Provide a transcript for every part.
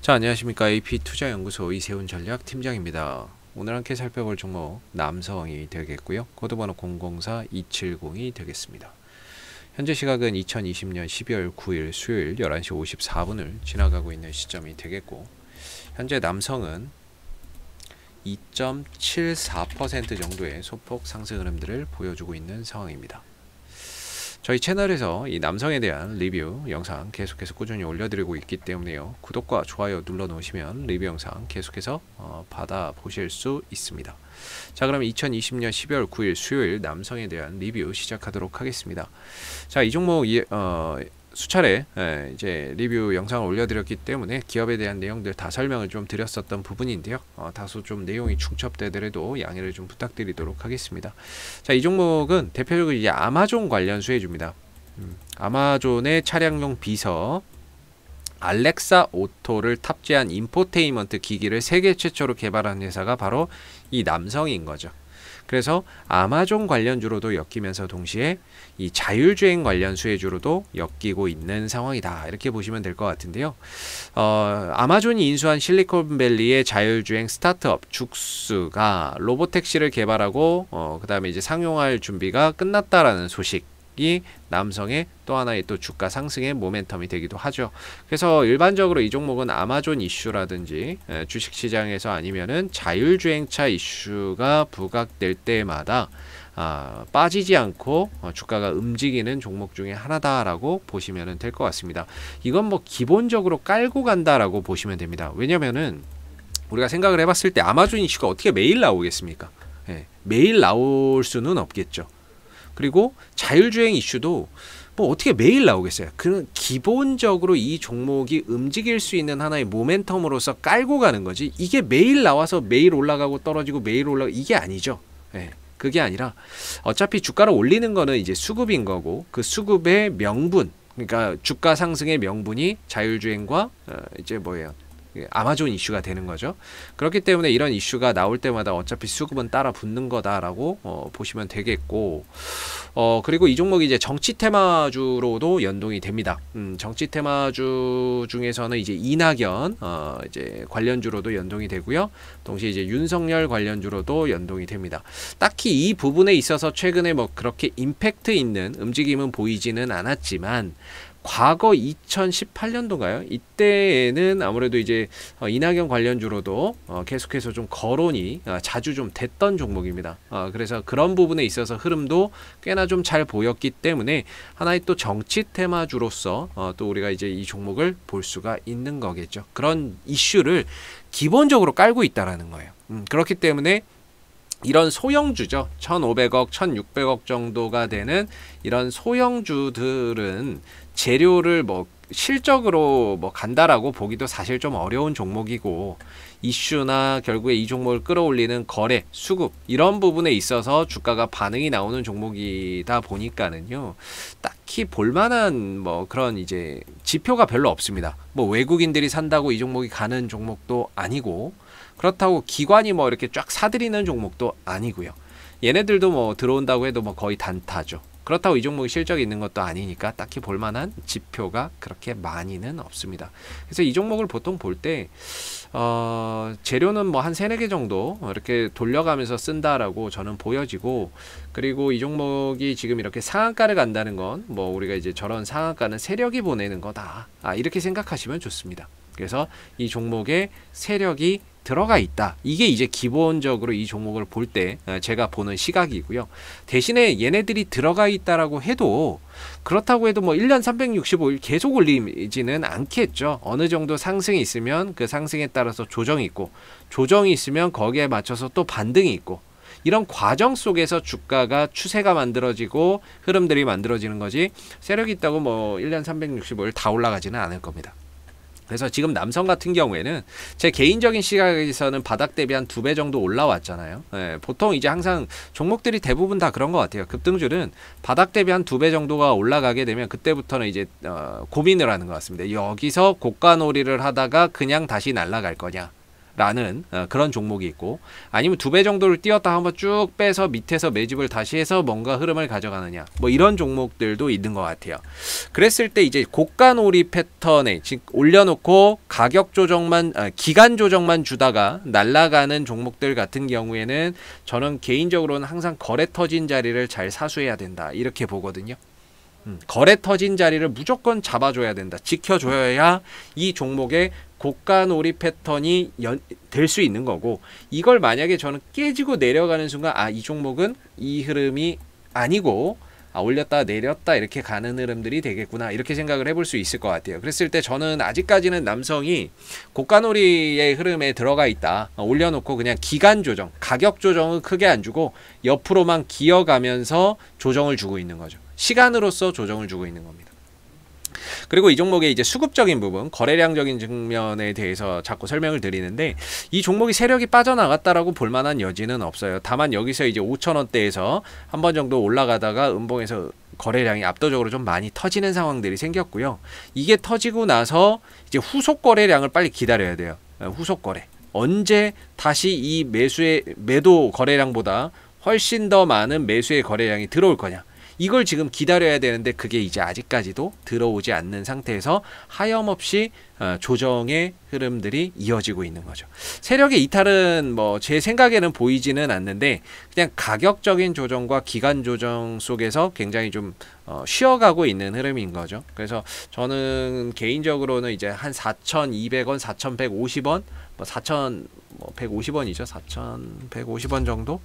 자 안녕하십니까 AP투자연구소 이세훈 전략팀장입니다. 오늘 함께 살펴볼 종목 남서이 되겠고요. 코드번호 004270이 되겠습니다. 현재 시각은 2020년 12월 9일 수요일 11시 54분을 지나가고 있는 시점이 되겠고 현재 남성은 2.74% 정도의 소폭 상승 흐름들을 보여주고 있는 상황입니다. 저희 채널에서 이 남성에 대한 리뷰 영상 계속해서 꾸준히 올려드리고 있기 때문에요. 구독과 좋아요 눌러놓으시면 리뷰 영상 계속해서 어, 받아보실 수 있습니다. 자 그럼 2020년 12월 9일 수요일 남성에 대한 리뷰 시작하도록 하겠습니다. 자이 종목 이, 어, 수차례 예, 이제 리뷰 영상을 올려드렸기 때문에 기업에 대한 내용들 다 설명을 좀 드렸었던 부분인데요. 어, 다소 좀 내용이 충첩되더라도 양해를 좀 부탁드리도록 하겠습니다. 자, 이 종목은 대표적으로 이제 아마존 관련 수혜주입니다. 음, 아마존의 차량용 비서 알렉사 오토를 탑재한 인포테인먼트 기기를 세계 최초로 개발한 회사가 바로 이 남성인 거죠. 그래서 아마존 관련주로도 엮이면서 동시에 이 자율주행 관련 수혜주로도 엮이고 있는 상황이다. 이렇게 보시면 될 것 같은데요. 어, 아마존이 인수한 실리콘밸리의 자율주행 스타트업 죽스가 로봇택시를 개발하고 어, 그다음에 이제 상용할 준비가 끝났다라는 소식 이 남성의 또 하나의 또 주가 상승의 모멘텀이 되기도 하죠. 그래서 일반적으로 이 종목은 아마존 이슈라든지 주식시장에서 아니면은 자율주행차 이슈가 부각될 때마다 아, 빠지지 않고 어, 주가가 움직이는 종목 중에 하나다라고 보시면 될 것 같습니다. 이건 뭐 기본적으로 깔고 간다라고 보시면 됩니다. 왜냐면은 우리가 생각을 해봤을 때 아마존 이슈가 어떻게 매일 나오겠습니까? 예, 매일 나올 수는 없겠죠. 그리고 자율주행 이슈도 뭐 어떻게 매일 나오겠어요. 그런 기본적으로 이 종목이 움직일 수 있는 하나의 모멘텀으로서 깔고 가는 거지. 이게 매일 나와서 매일 올라가고 떨어지고 매일 올라가 이게 아니죠. 예. 그게 아니라 어차피 주가를 올리는 거는 이제 수급인 거고 그 수급의 명분 그러니까 주가 상승의 명분이 자율주행과 어, 이제 뭐예요 그 아마존 이슈가 되는 거죠. 그렇기 때문에 이런 이슈가 나올 때마다 어차피 수급은 따라 붙는 거다라고 어, 보시면 되겠고, 어, 그리고 이 종목이 이제 정치 테마주로도 연동이 됩니다. 음, 정치 테마주 중에서는 이제 이낙연, 어, 이제 관련주로도 연동이 되고요. 동시에 이제 윤석열 관련주로도 연동이 됩니다. 딱히 이 부분에 있어서 최근에 뭐 그렇게 임팩트 있는 움직임은 보이지는 않았지만, 과거 2018년도인가요? 이때에는 아무래도 이제 어, 이낙연 관련주로도 어, 계속해서 좀 거론이 어, 자주 좀 됐던 종목입니다. 그래서 그런 부분에 있어서 흐름도 꽤나 좀 잘 보였기 때문에 하나의 또 정치 테마주로서 또 우리가 이제 이 종목을 볼 수가 있는 거겠죠. 그런 이슈를 기본적으로 깔고 있다라는 거예요. 음, 그렇기 때문에 이런 소형주죠. 1,500억, 1,600억 정도가 되는 이런 소형주들은 재료를 뭐 실적으로 뭐 간다라고 보기도 사실 좀 어려운 종목이고 이슈나 결국에 이 종목을 끌어올리는 거래, 수급 이런 부분에 있어서 주가가 반응이 나오는 종목이다 보니까는요. 딱히 볼만한 뭐 그런 이제 지표가 별로 없습니다. 뭐 외국인들이 산다고 이 종목이 가는 종목도 아니고 그렇다고 기관이 뭐 이렇게 쫙 사들이는 종목도 아니고요. 얘네들도 뭐 들어온다고 해도 뭐 거의 단타죠. 그렇다고 이 종목이 실적이 있는 것도 아니니까 딱히 볼만한 지표가 그렇게 많이는 없습니다. 그래서 이 종목을 보통 볼때 어, 재료는 뭐한 세네 개 정도 이렇게 돌려가면서 쓴다라고 저는 보여지고 그리고 이 종목이 지금 이렇게 상한가를 간다는 건 뭐 우리가 이제 저런 상한가는 세력이 보내는 거다. 아, 이렇게 생각하시면 좋습니다. 그래서 이 종목의 세력이 들어가 있다. 이게 이제 기본적으로 이 종목을 볼때 어, 제가 보는 시각이고요. 대신에 얘네들이 들어가 있다라고 해도 그렇다고 해도 뭐 1년 365일 계속 올리지는 않겠죠. 어느 정도 상승이 있으면 그 상승에 따라서 조정이 있고 조정이 있으면 거기에 맞춰서 또 반등이 있고 이런 과정 속에서 주가가 추세가 만들어지고 흐름들이 만들어지는 거지 세력이 있다고 뭐 1년 365일 다 올라가지는 않을 겁니다. 그래서 지금 남성 같은 경우에는 제 개인적인 시각에서는 바닥 대비 한 두 배 정도 올라왔잖아요. 예, 보통 이제 항상 종목들이 대부분 다 그런 것 같아요. 급등주는 바닥 대비 한 두 배 정도가 올라가게 되면 그때부터는 이제 어, 고민을 하는 것 같습니다. 여기서 고가 놀이를 하다가 그냥 다시 날아갈 거냐. 라는 어, 그런 종목이 있고 아니면 두 배 정도를 뛰었다 한번 쭉 빼서 밑에서 매집을 다시 해서 뭔가 흐름을 가져가느냐 뭐 이런 종목들도 있는 것 같아요 그랬을 때 이제 고가 놀이 패턴에 즉 올려놓고 가격 조정만 아, 기간 조정만 주다가 날라가는 종목들 같은 경우에는 저는 개인적으로는 항상 거래 터진 자리를 잘 사수해야 된다 이렇게 보거든요 음, 거래 터진 자리를 무조건 잡아줘야 된다. 지켜줘야 이 종목의 고가놀이 패턴이 될 수 있는 거고 이걸 만약에 저는 깨지고 내려가는 순간 아 이 종목은 이 흐름이 아니고 아, 올렸다 내렸다 이렇게 가는 흐름들이 되겠구나 이렇게 생각을 해볼 수 있을 것 같아요 그랬을 때 저는 아직까지는 남성이 고가놀이의 흐름에 들어가 있다 아, 올려놓고 그냥 기간 조정 가격 조정은 크게 안 주고 옆으로만 기어가면서 조정을 주고 있는 거죠 시간으로서 조정을 주고 있는 겁니다 그리고 이 종목의 이제 수급적인 부분, 거래량적인 측면에 대해서 자꾸 설명을 드리는데 이 종목이 세력이 빠져나갔다라고 볼 만한 여지는 없어요. 다만 여기서 이제 5천원대에서 한 번 정도 올라가다가 음봉에서 거래량이 압도적으로 좀 많이 터지는 상황들이 생겼고요. 이게 터지고 나서 이제 후속 거래량을 빨리 기다려야 돼요. 후속 거래. 언제 다시 이 매수의 매도 거래량보다 훨씬 더 많은 매수의 거래량이 들어올 거냐. 이걸 지금 기다려야 되는데 그게 이제 아직까지도 들어오지 않는 상태에서 하염없이 어, 조정의 흐름들이 이어지고 있는 거죠. 세력의 이탈은 뭐 제 생각에는 보이지는 않는데 그냥 가격적인 조정과 기간 조정 속에서 굉장히 좀 어, 쉬어가고 있는 흐름인 거죠. 그래서 저는 개인적으로는 이제 한 4,200원, 4,150원, 뭐 4,150원이죠. 뭐 4,150원 정도?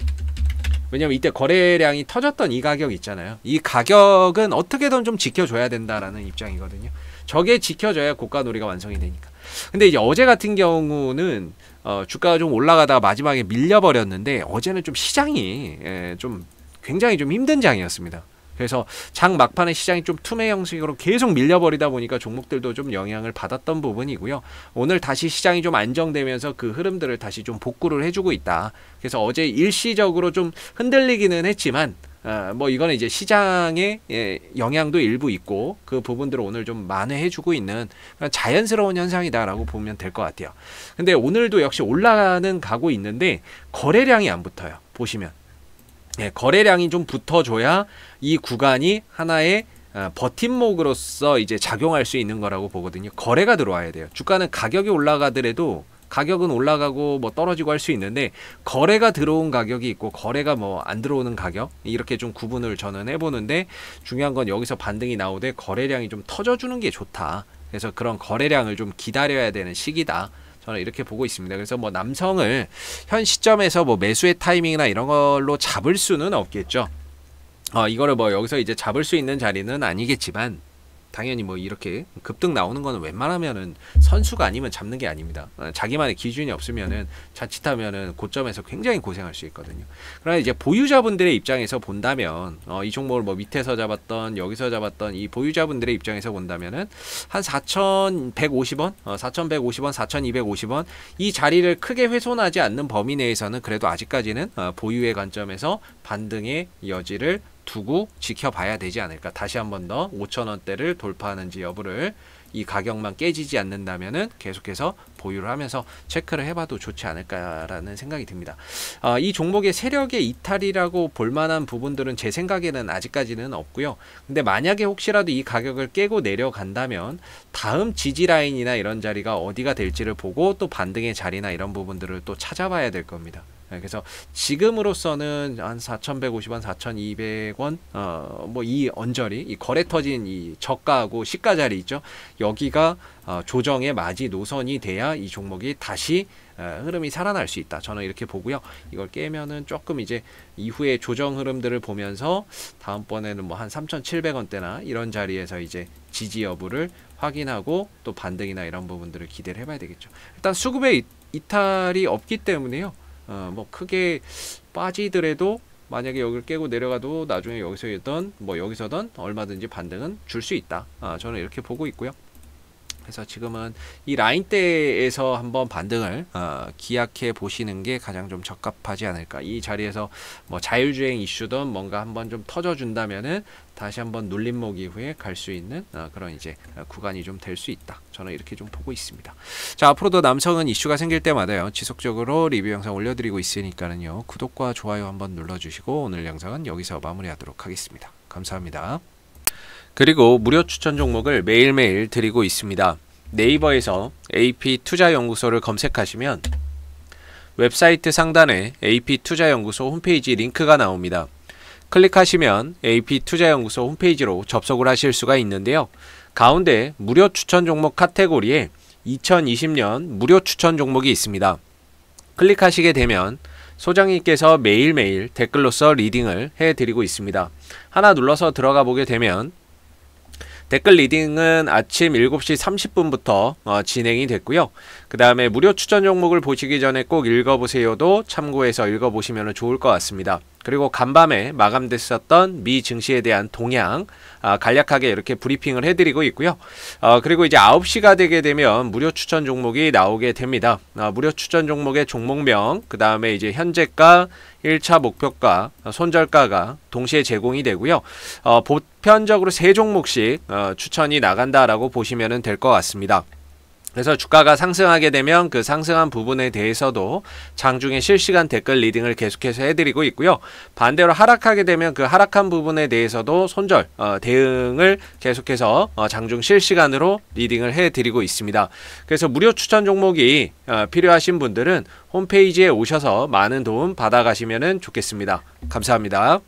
왜냐면 이때 거래량이 터졌던 이 가격 있잖아요. 이 가격은 어떻게든 좀 지켜줘야 된다라는 입장이거든요. 저게 지켜져야 고가 놀이가 완성이 되니까. 근데 이제 어제 같은 경우는 어, 주가가 좀 올라가다가 마지막에 밀려버렸는데 어제는 좀 시장이 예, 좀 굉장히 좀 힘든 장이었습니다. 그래서 장 막판에 시장이 좀 투매 형식으로 계속 밀려버리다 보니까 종목들도 좀 영향을 받았던 부분이고요. 오늘 다시 시장이 좀 안정되면서 그 흐름들을 다시 좀 복구를 해주고 있다. 그래서 어제 일시적으로 좀 흔들리기는 했지만 어, 뭐 이거는 이제 시장의 예, 영향도 일부 있고 그 부분들을 오늘 좀 만회해주고 있는 자연스러운 현상이다라고 보면 될 것 같아요. 근데 오늘도 역시 올라가는 가고 있는데 거래량이 안 붙어요. 보시면 예, 거래량이 좀 붙어줘야 이 구간이 하나의 아, 버팀목으로서 이제 작용할 수 있는 거라고 보거든요. 거래가 들어와야 돼요. 주가는 가격이 올라가더라도 가격은 올라가고 뭐 떨어지고 할 수 있는데 거래가 들어온 가격이 있고 거래가 뭐 안 들어오는 가격 이렇게 좀 구분을 저는 해보는데 중요한 건 여기서 반등이 나오되 거래량이 좀 터져주는 게 좋다. 그래서 그런 거래량을 좀 기다려야 되는 시기다. 저는 이렇게 보고 있습니다. 그래서 뭐 남성을 현 시점에서 뭐 매수의 타이밍이나 이런 걸로 잡을 수는 없겠죠. 어, 이거를 뭐 여기서 이제 잡을 수 있는 자리는 아니겠지만 당연히 뭐 이렇게 급등 나오는 거는 웬만하면은 선수가 아니면 잡는 게 아닙니다. 어, 자기만의 기준이 없으면은 자칫하면은 고점에서 굉장히 고생할 수 있거든요. 그러나 이제 보유자분들의 입장에서 본다면 어, 이 종목을 뭐 밑에서 잡았던 여기서 잡았던 이 보유자분들의 입장에서 본다면은 한 4,150원, 어, 4,150원, 4,250원 이 자리를 크게 훼손하지 않는 범위 내에서는 그래도 아직까지는 어, 보유의 관점에서 반등의 여지를 두고 지켜봐야 되지 않을까. 다시 한 번 더 5천원대를 돌파하는지 여부를 이 가격만 깨지지 않는다면은 계속해서 보유를 하면서 체크를 해봐도 좋지 않을까라는 생각이 듭니다. 어, 이 종목의 세력의 이탈이라고 볼만한 부분들은 제 생각에는 아직까지는 없고요. 근데 만약에 혹시라도 이 가격을 깨고 내려간다면 다음 지지 라인이나 이런 자리가 어디가 될지를 보고 또 반등의 자리나 이런 부분들을 또 찾아봐야 될 겁니다. 네, 그래서 지금으로서는 한 4,150원, 4,200원 어, 뭐이 언저리, 이 거래 터진 이 저가하고 시가 자리 있죠. 여기가 어, 조정의 마지 노선이 돼야 이 종목이 다시 어, 흐름이 살아날 수 있다. 저는 이렇게 보고요. 이걸 깨면은 조금 이제 이후에 조정 흐름들을 보면서 다음번에는 뭐 한 3,700원대나 이런 자리에서 이제 지지 여부를 확인하고 또 반등이나 이런 부분들을 기대를 해봐야 되겠죠. 일단 수급의 이탈이 없기 때문에요. 어, 뭐 크게 빠지더라도 만약에 여기를 깨고 내려가도 나중에 여기서 있던 뭐 여기서든 얼마든지 반등은 줄 수 있다. 아, 저는 이렇게 보고 있고요. 그래서 지금은 이 라인대에서 한번 반등을 어, 기약해 보시는 게 가장 좀 적합하지 않을까. 이 자리에서 뭐 자율주행 이슈든 뭔가 한번 좀 터져준다면은 다시 한번 눌림목 이후에 갈 수 있는 어, 그런 이제 어, 구간이 좀 될 수 있다. 저는 이렇게 좀 보고 있습니다. 자 앞으로도 남성은 이슈가 생길 때마다요 지속적으로 리뷰 영상 올려드리고 있으니까는요 구독과 좋아요 한번 눌러주시고 오늘 영상은 여기서 마무리하도록 하겠습니다. 감사합니다. 그리고 무료 추천 종목을 매일매일 드리고 있습니다. 네이버에서 AP 투자연구소를 검색하시면 웹사이트 상단에 AP 투자연구소 홈페이지 링크가 나옵니다. 클릭하시면 AP 투자연구소 홈페이지로 접속을 하실 수가 있는데요. 가운데 무료 추천 종목 카테고리에 2020년 무료 추천 종목이 있습니다. 클릭하시게 되면 소장님께서 매일매일 댓글로써 리딩을 해드리고 있습니다. 하나 눌러서 들어가 보게 되면 댓글 리딩은 아침 7시 30분부터 어, 진행이 됐고요. 그 다음에 무료 추천 종목을 보시기 전에 꼭 읽어보세요도 참고해서 읽어보시면 좋을 것 같습니다. 그리고 간밤에 마감됐었던 미 증시에 대한 동향 아, 간략하게 이렇게 브리핑을 해드리고 있고요. 아, 그리고 이제 9시가 되게 되면 무료 추천 종목이 나오게 됩니다. 아, 무료 추천 종목의 종목명, 그 다음에 이제 현재가 1차 목표가, 손절가가 동시에 제공이 되고요. 어, 보편적으로 세 종목씩 어, 추천이 나간다라고 보시면 될 것 같습니다. 그래서 주가가 상승하게 되면 그 상승한 부분에 대해서도 장중에 실시간 댓글 리딩을 계속해서 해드리고 있고요. 반대로 하락하게 되면 그 하락한 부분에 대해서도 손절 어, 대응을 계속해서 어, 장중 실시간으로 리딩을 해드리고 있습니다. 그래서 무료 추천 종목이 어, 필요하신 분들은 홈페이지에 오셔서 많은 도움 받아가시면 좋겠습니다. 감사합니다.